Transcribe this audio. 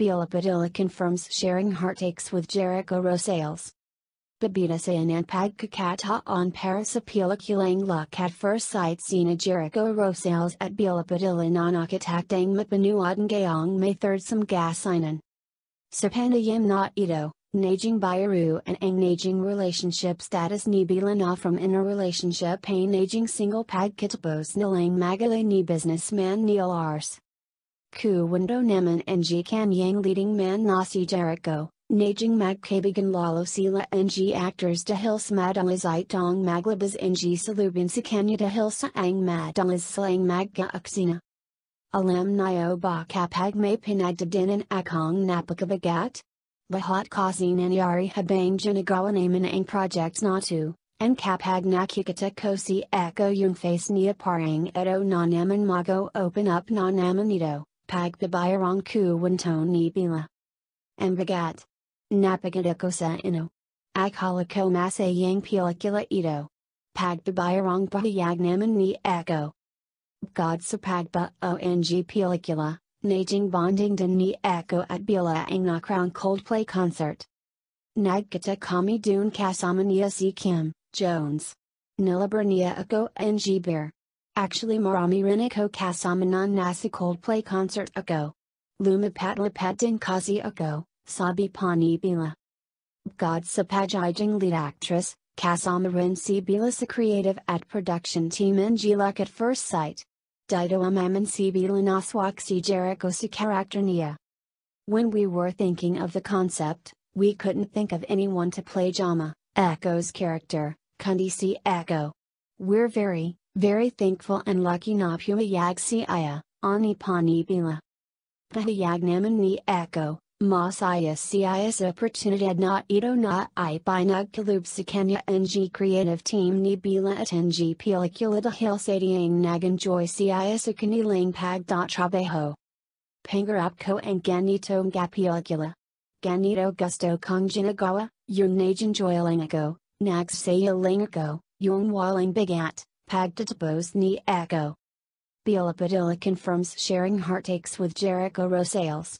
Bela Padilla confirms sharing heartaches with Jericho Rosales. Babita Sayanan Pagkakata on Paris Apelakulang Luck at First Sight Sina Jericho Rosales at Bela Padilla Nanakatakdang Mapanuadan Gayong May 3rd Some gas Sapanda Serpandayam Na Ito, Naging Bayaru and Ang Naging Relationship Status Nibila Na from Inner Relationship Pain Naging Single Pagkatapos Nilang Magalay Ni Businessman Neil Ars. Ku Windo Naman Ng Kan Yang leading man Nasi Jericho, Najing Magkabigan Lalo Sila Ng actors Dahil Smadungas Itong Maglabas Ng Salubin Sikanya Dahil Saang Madungas Slang Magka Aksina. Alumni ba kapag May Pinagdadinan Akong Napakabagat? Lahat Kasinan Yari Habang Janagawa Naman Ang Project Natu. and kapag nakikita kosi echo yung face niya parang eto non naman mago open up non naman ito. Pagbabayarang Kuwinton Ibila. Ambagat. Napagatakosa Ino. Akalako Masayang Pilikula Ito. Pagbabayarang Bahayagnaman ni Echo. God Sapagba Ong Pilikula, naging Bonding din ni Echo at Bila Angnakrang Coldplay Concert. Nagkata Kami Dun Kasamania Z Kim, Jones. Nilabernia Ako Ng Beer. Actually marami riniko kasamanan nasi Coldplay concert ago. Lumapat lapat din kazi ago, sabi panibila. God sapajijing lead actress, kasamarin si a creative at production team ngilak at first sight. Dido amaman si bilanaswak si jericho si character Nia When we were thinking of the concept, we couldn't think of anyone to play Jama, Echo's character, Kundi C. Echo. We're very, very thankful and lucky Napuma Yagsiya, Ani Pani Bila. Pahayagnaman ni Echo, Masaya CIS Opportunidad na ito na ipinagkalub sa kanya NG Creative Team ni Bila at NG Pelicula dahil sa diyang nagenjoy CIS sa pag pagtatrabaho. Pangarap ko ang ganito nga pelicula. Ganito gusto kong ginagawa, yung nagenjoy lang Nag Saya ako, yung walang bigat. Pagdetobosni Echo. Padilla confirms sharing heartaches with Jericho Rosales.